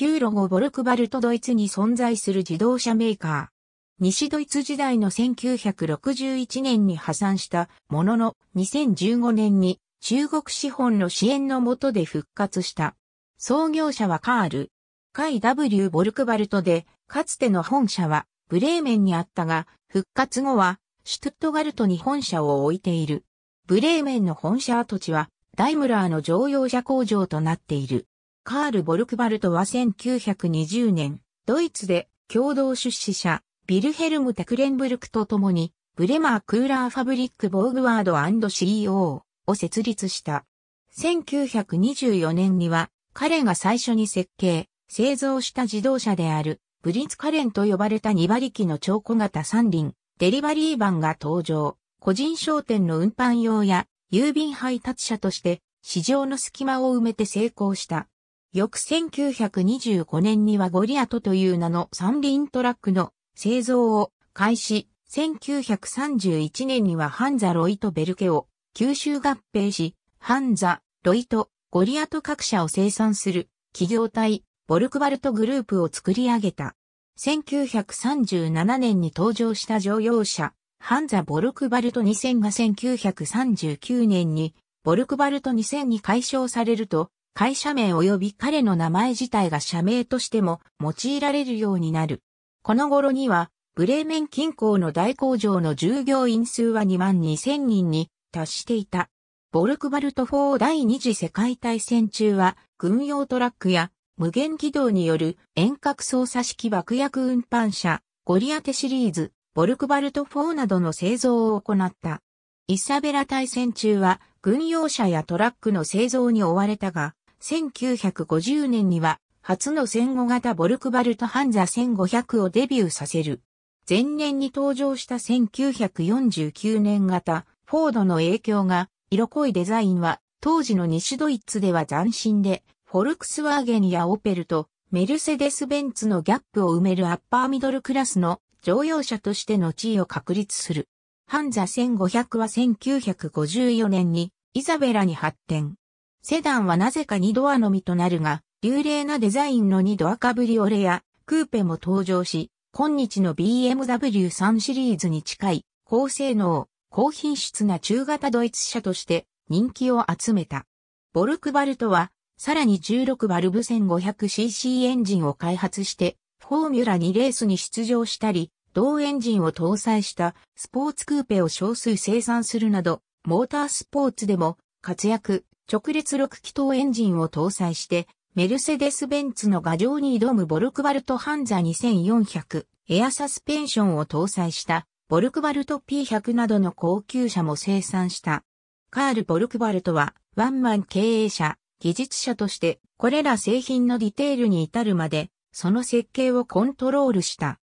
旧ロゴボルクバルトドイツに存在する自動車メーカー。西ドイツ時代の1961年に破産したものの2015年に中国資本の支援のもとで復活した。創業者はカール。海 W ボルクバルトで、かつての本社はブレーメンにあったが、復活後はシュトゥットガルトに本社を置いている。ブレーメンの本社跡地はダイムラーの乗用車工場となっている。カール・ボルクバルトは1920年、ドイツで共同出資者、ビルヘルム・テクレンブルクと共に、ブレマー・クーラー・ファブリック・ボーグワード &CEO を設立した。1924年には、彼が最初に設計、製造した自動車である、ブリンツカレンと呼ばれた2馬力の超小型三輪、デリバリー版が登場。個人商店の運搬用や、郵便配達者として、市場の隙間を埋めて成功した。翌1925年にはゴリアトという名の三輪トラックの製造を開始、1931年にはハンザ・ロイト・ベルケを吸収合併し、ハンザ、ロイト、ゴリアト各社を生産する企業体、ボルクバルトグループを作り上げた。1937年に登場した乗用車、ハンザ・ボルクバルト2000が1939年に、ボルクバルト2000に解消されると、会社名及び彼の名前自体が社名としても用いられるようになる。この頃には、ブレーメン近郊の大工場の従業員数は2万2000人に達していた。ボルクバルト4第二次世界大戦中は、軍用トラックや無限軌道による遠隔操作式爆薬運搬車、ゴリアテシリーズ、ボルクバルト4などの製造を行った。イサベラ大戦中は軍用車やトラックの製造に追われたが、1950年には、初の戦後型ボルクバルトハンザ1500をデビューさせる。前年に登場した1949年型、フォードの影響が、色濃いデザインは、当時の西ドイツでは斬新で、フォルクスワーゲンやオペルと、メルセデス・ベンツのギャップを埋めるアッパーミドルクラスの乗用車としての地位を確立する。ハンザ1500は1954年にイザベラに発展。セダンはなぜか2ドアのみとなるが、流麗なデザインの2ドアカブリオレやクーペも登場し、今日の BMW3 シリーズに近い高性能、高品質な中型ドイツ車として人気を集めた。ボルクバルトは、さらに16バルブ 1500cc エンジンを開発して、フォーミュラ2レースに出場したり、同エンジンを搭載したスポーツクーペを少数生産するなど、モータースポーツでも活躍、直列6気筒エンジンを搭載して、メルセデス・ベンツの画像に挑むボルクバルト・ハンザ2400、エアサスペンションを搭載した、ボルクバルト P100 などの高級車も生産した。カール・ボルクバルトは、ワンマン経営者、技術者として、これら製品のディテールに至るまで、その設計をコントロールした。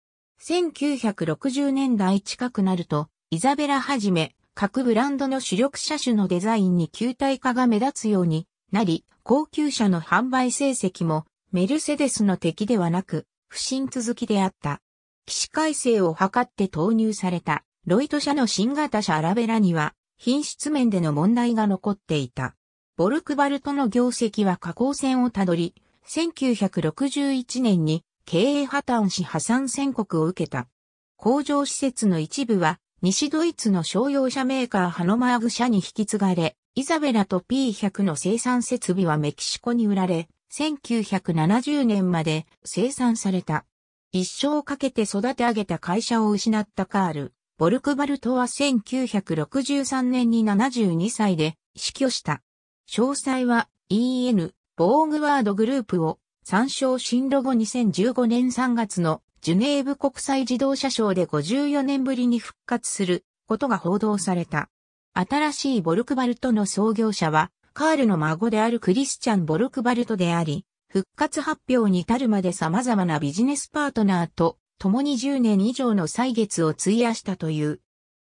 1960年代近くなると、イザベラはじめ、各ブランドの主力車種のデザインに球体化が目立つようになり、高級車の販売成績もメルセデスの敵ではなく、不振続きであった。起死回生を図って投入されたロイト社の新型車アラベラには品質面での問題が残っていた。ボルクバルトの業績は下降線をたどり、1961年に経営破綻し破産宣告を受けた。工場施設の一部は西ドイツの商用車メーカーハノマーグ社に引き継がれ、イザベラと P100 の生産設備はメキシコに売られ、1970年まで生産された。一生かけて育て上げた会社を失ったカール。ボルクバルトは1963年に72歳で死去した。詳細は EN、ボーグワードグループを参照新ロゴ2015年3月のジュネーブ国際自動車賞で54年ぶりに復活することが報道された。新しいボルクバルトの創業者は、カールの孫であるクリスチャン・ボルクバルトであり、復活発表に至るまで様々なビジネスパートナーと共に10年以上の歳月を費やしたという。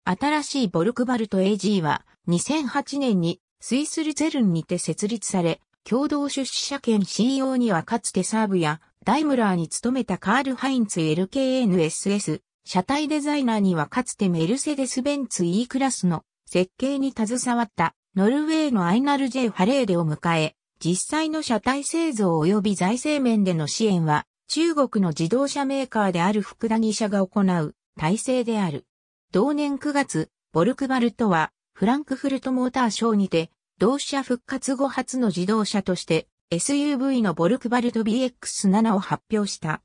新しいボルクバルト AG は2008年にスイスルゼルンにて設立され、共同出資者権 CEO にはかつてサーブやダイムラーに勤めたカール・ハインツ LKNSS、車体デザイナーにはかつてメルセデス・ベンツ E クラスの設計に携わったノルウェーのアイナル・ジェ・ハレーデを迎え、実際の車体製造及び財政面での支援は中国の自動車メーカーである福田義社が行う体制である。同年9月、ボルクバルトはフランクフルトモーターショーにて同社復活後初の自動車として SUV のボルクバルト BX7 を発表した。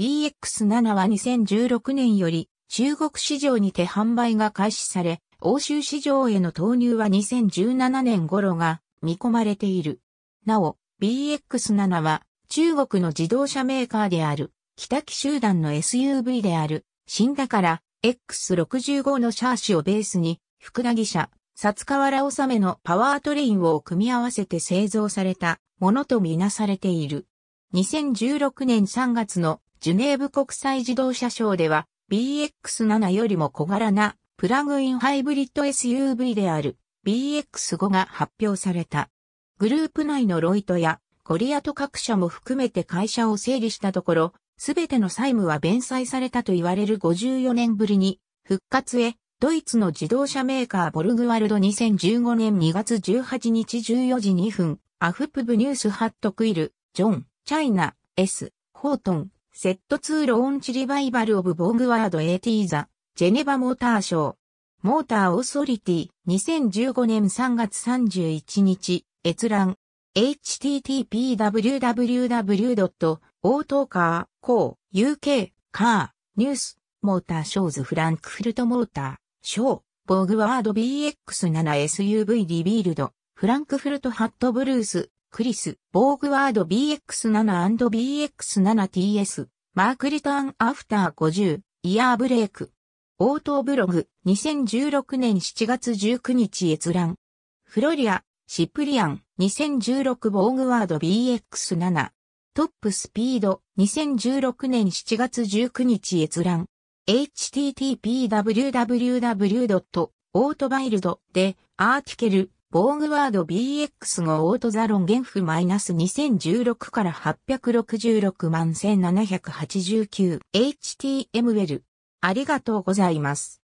BX7 は2016年より中国市場にて販売が開始され、欧州市場への投入は2017年頃が見込まれている。なお、BX7 は中国の自動車メーカーである北木集団の SUV である新田から X65 のシャーシをベースに福田義社、札川良納めのパワートレインを組み合わせて製造されたものとみなされている。2016年3月のジュネーブ国際自動車ショーでは BX7 よりも小柄なプラグインハイブリッド SUV である BX5 が発表された。グループ内のロイトやコリアと各社も含めて会社を整理したところ、すべての債務は弁済されたと言われる54年ぶりに復活へドイツの自動車メーカーボルグワルド2015年2月18日14時2分、アフプブニュースハットクイル、ジョン、チャイナ、S、ホートン、セットツーローンチリバイバルオブボングワード AT ザ、ジェネバモーターショー。モーターオーソリティ、2015年3月31日、閲覧。h t t p w w w a u t o c a r c o u k c a r n e w s ーターショーズフランクフルトモーター、ショー、ボグワード BX7SUV リビールド。フランクフルトハットブルース、クリス、ボーグワード BX7&BX7TS、マークリターンアフター50、イヤーブレイク。応答ブログ、2016年7月19日閲覧。フロリア、シプリアン、2016ボーグワード BX7。トップスピード、2016年7月19日閲覧。http://www.autobild で、アーティケル、ボーグワード BX5 オートザロンンフマイナス2016から866万1789 HTML。ありがとうございます。